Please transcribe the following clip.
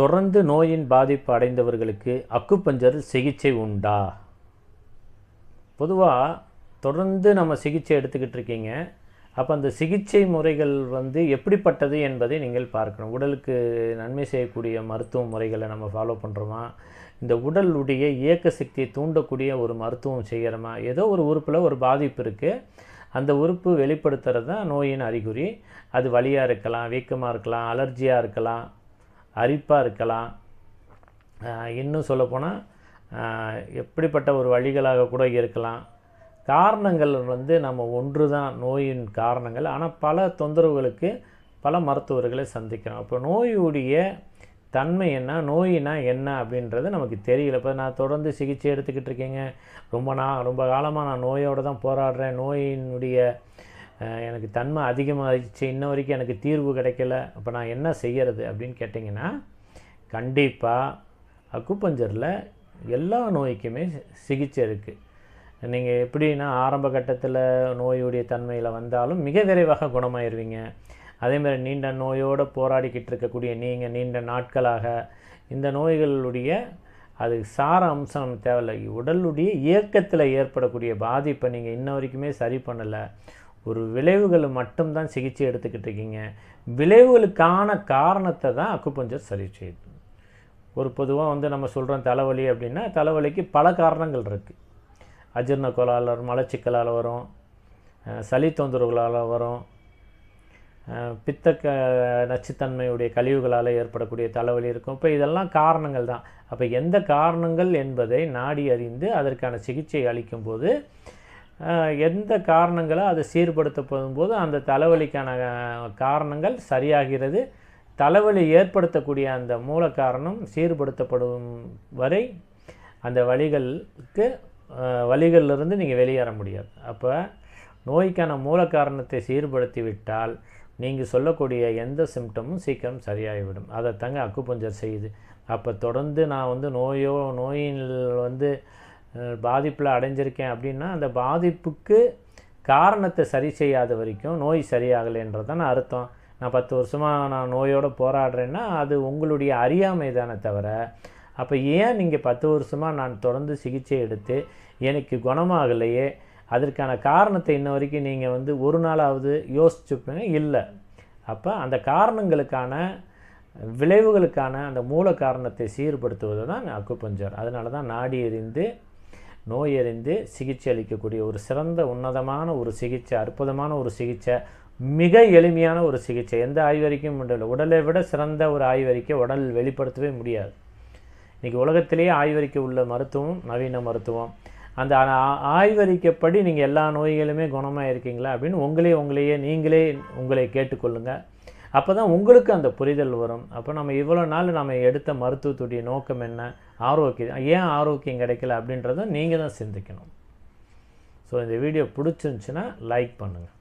தொடர்ந்து நோயின் பாதிப்பு அடைந்தவர்களுக்கு அக்குப்பஞ்சரில் சிகிச்சை உண்டா பொதுவாக தொடர்ந்து நம்ம சிகிச்சை எடுத்துக்கிட்டு இருக்கீங்க அப்போ அந்த சிகிச்சை முறைகள் வந்து எப்படிப்பட்டது என்பதை நீங்கள் பார்க்கணும் உடலுக்கு நன்மை செய்யக்கூடிய மருத்துவ முறைகளை நம்ம ஃபாலோ பண்ணுறோமா இந்த உடலுடைய இயக்க சக்தியை தூண்டக்கூடிய ஒரு மருத்துவம் செய்கிறோமா ஏதோ ஒரு உறுப்பில் ஒரு பாதிப்பு இருக்குது அந்த உறுப்பு வெளிப்படுத்துகிறது தான் நோயின் அறிகுறி அது வலியாக இருக்கலாம் வீக்கமாக இருக்கலாம் அலர்ஜியாக இருக்கலாம் அரிப்பாக இருக்கலாம் இன்னும் சொல்லப்போனால் எப்படிப்பட்ட ஒரு வழிகளாக கூட இருக்கலாம் காரணங்கள் வந்து நம்ம ஒன்று தான் நோயின் காரணங்கள் ஆனால் பல தொந்தரவுகளுக்கு பல மருத்துவர்களை சந்திக்கிறோம் இப்போ நோயுடைய தன்மை என்ன நோயினா என்ன அப்படின்றது நமக்கு தெரியல இப்போ நான் தொடர்ந்து சிகிச்சை எடுத்துக்கிட்டு இருக்கேங்க ரொம்ப நான் ரொம்ப காலமாக நான் நோயோடு தான் போராடுறேன் நோயினுடைய எனக்கு தன்மை அதிகமாகிடுச்சு இன்ன வரைக்கும் எனக்கு தீர்வு கிடைக்கல அப்போ நான் என்ன செய்கிறது அப்படின்னு கேட்டிங்கன்னா கண்டிப்பாக அக்குப்பஞ்சரில் எல்லா நோய்க்குமே சிகிச்சை இருக்குது நீங்கள் எப்படின்னா ஆரம்ப கட்டத்தில் நோயுடைய தன்மையில் வந்தாலும் மிக விரைவாக குணமாயிருவீங்க அதேமாதிரி நீண்ட நோயோடு போராடிக்கிட்டு இருக்கக்கூடிய நீங்கள் நீண்ட நாட்களாக இந்த நோய்களுடைய அது சார அம்சம் தேவையில்லை உடலுடைய இயக்கத்தில் ஏற்படக்கூடிய பாதிப்பை நீங்கள் இன்ன வரைக்குமே சரி பண்ணலை ஒரு விளைவுகளை மட்டும்தான் சிகிச்சை எடுத்துக்கிட்டு இருக்கீங்க விளைவுகளுக்கான காரணத்தை தான் அக்குப்பஞ்சர் சரி செய்யுது ஒரு பொதுவாக வந்து நம்ம சொல்கிறோம் தலைவலி அப்படின்னா தலைவலிக்கு பல காரணங்கள் இருக்குது அஜீர்ண கோளால் வரும் மலச்சிக்கலால் வரும் சளி தொந்தரவுகளால் வரும் பித்த க நச்சுத்தன்மையுடைய கழிவுகளால் ஏற்படக்கூடிய தலைவலி இருக்கும் இப்போ இதெல்லாம் காரணங்கள் தான் அப்போ எந்த காரணங்கள் என்பதை நாடி அறிந்து அதற்கான சிகிச்சை அளிக்கும்போது எந்த காரணங்களோ அதை சீர்படுத்தப்படும் போது அந்த தலைவலிக்கான காரணங்கள் சரியாகிறது தலைவலி ஏற்படுத்தக்கூடிய அந்த மூல காரணம் சீர்படுத்தப்படும் வரை அந்த வழிகளுக்கு வழிகளிலிருந்து நீங்கள் வெளியேற முடியாது அப்போ நோய்க்கான மூல காரணத்தை சீர்படுத்தி விட்டால் நீங்கள் சொல்லக்கூடிய எந்த சிம்டமும் சீக்கிரம் சரியாகிவிடும் அதை தங்க அக்குப்பஞ்சர் செய்யுது அப்போ தொடர்ந்து நான் வந்து நோயோ நோயின் வந்து பாதிப்பில் அடைஞ்சிருக்கேன் அப்படின்னா அந்த பாதிப்புக்கு காரணத்தை சரி செய்யாத வரைக்கும் நோய் சரியாகலைன்றது தான் அர்த்தம் நான் பத்து வருஷமாக நான் நோயோடு போராடுறேன்னா அது உங்களுடைய அறியாமை தானே தவிர அப்போ ஏன் நீங்கள் பத்து வருஷமாக நான் தொடர்ந்து சிகிச்சை எடுத்து எனக்கு குணமாகலையே அதற்கான காரணத்தை இன்ன வரைக்கும் நீங்கள் வந்து ஒரு நாளாவது யோசிச்சுப்பீங்க இல்லை அப்போ அந்த காரணங்களுக்கான விளைவுகளுக்கான அந்த மூல காரணத்தை சீர்படுத்துவது தான் அக்குப்பஞ்சர் அதனால தான் நாடி எறிந்து நோய் அறிந்து சிகிச்சை அளிக்கக்கூடிய ஒரு சிறந்த உன்னதமான ஒரு சிகிச்சை அற்புதமான ஒரு சிகிச்சை மிக எளிமையான ஒரு சிகிச்சை எந்த ஆய்வறிக்கையும் முடியல உடலை விட சிறந்த ஒரு ஆய்வறிக்கை உடல் வெளிப்படுத்தவே முடியாது இன்றைக்கி உலகத்திலேயே ஆய்வறிக்கை உள்ள மருத்துவம் நவீன மருத்துவம் அந்த ஆய்வறிக்கைப்படி நீங்கள் எல்லா நோய்களுமே குணமாக இருக்கீங்களா அப்படின்னு உங்களே உங்களையே நீங்களே உங்களை கேட்டுக்கொள்ளுங்கள் அப்போ தான் உங்களுக்கு அந்த புரிதல் வரும் அப்போ நம்ம இவ்வளோ நாள் நம்ம எடுத்த மருத்துவத்துடைய நோக்கம் என்ன ஆரோக்கியம் ஏன் ஆரோக்கியம் கிடைக்கல அப்படின்றத நீங்கள் தான் சிந்திக்கணும் ஸோ இந்த வீடியோ பிடிச்சிருந்துச்சின்னா லைக் பண்ணுங்கள்